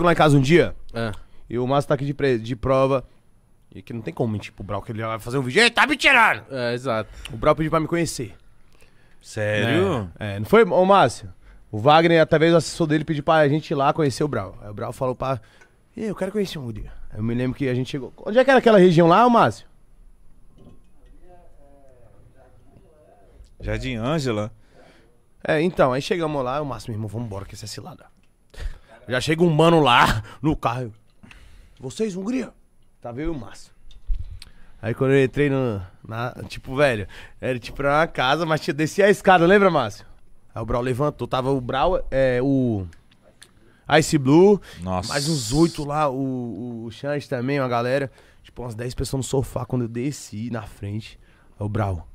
lá em casa um dia, é. e o Márcio tá aqui de, de prova. E que não tem como mentir pro Brau, que ele vai fazer um vídeo. Ele tá me tirando! É, exato. O Brau pediu pra me conhecer. Sério? É, é não foi, ô Márcio? O Wagner, através do assessor dele, pediu pra gente ir lá conhecer o Brau. Aí o Brau falou pra. Ei, eu quero conhecer um dia. eu me lembro que a gente chegou. Onde é que era aquela região lá, ô Márcio? Jardim Ângela. É, então, aí chegamos lá, o Márcio, meu irmão, vamos embora, que essa é cilada. Já chega um mano lá no carro. Vocês, Hungria? Tá vendo o Márcio. Aí quando eu entrei no. Na, tipo, velho, era tipo era uma casa, mas tinha, descia a escada, lembra, Márcio? Aí o Brau levantou, tava o Brau, é, o. Ice Blue, Nossa. mais uns oito lá, o, o Chance também, uma galera. Tipo, umas dez pessoas no sofá quando eu desci na frente. Aí o Brau.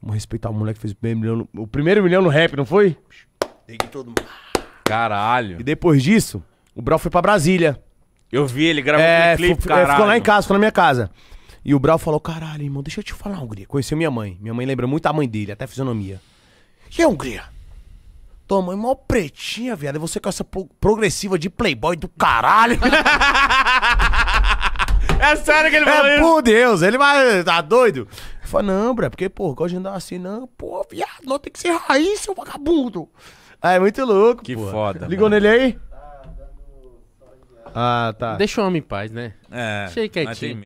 Vamos respeitar o moleque que fez o primeiro milhão. No, o primeiro milhão no rap, não foi? Peguei todo mundo. Caralho. E depois disso, o Brau foi pra Brasília. Eu vi, ele gravou é, um clipe, é, caralho. ficou lá em casa, ficou na minha casa. E o Brau falou, caralho, irmão, deixa eu te falar, Hungria. Conheceu minha mãe. Minha mãe lembra muito a mãe dele, até a fisionomia. E a Hungria? Tua mãe mó pretinha, viado. E você com essa progressiva de playboy do caralho. é sério que ele é, falou é, isso? Por Deus, ele vai... Tá doido? Eu falei, não, Bré, porque, pô, gosto de andar assim, não. Pô, viado, não tem que ser raiz, seu vagabundo. Ah, é muito louco, Que pô. foda. Ligou mano. nele aí? Tá ah, tá. Deixa o homem em paz, né? É. Cheio mas quietinho.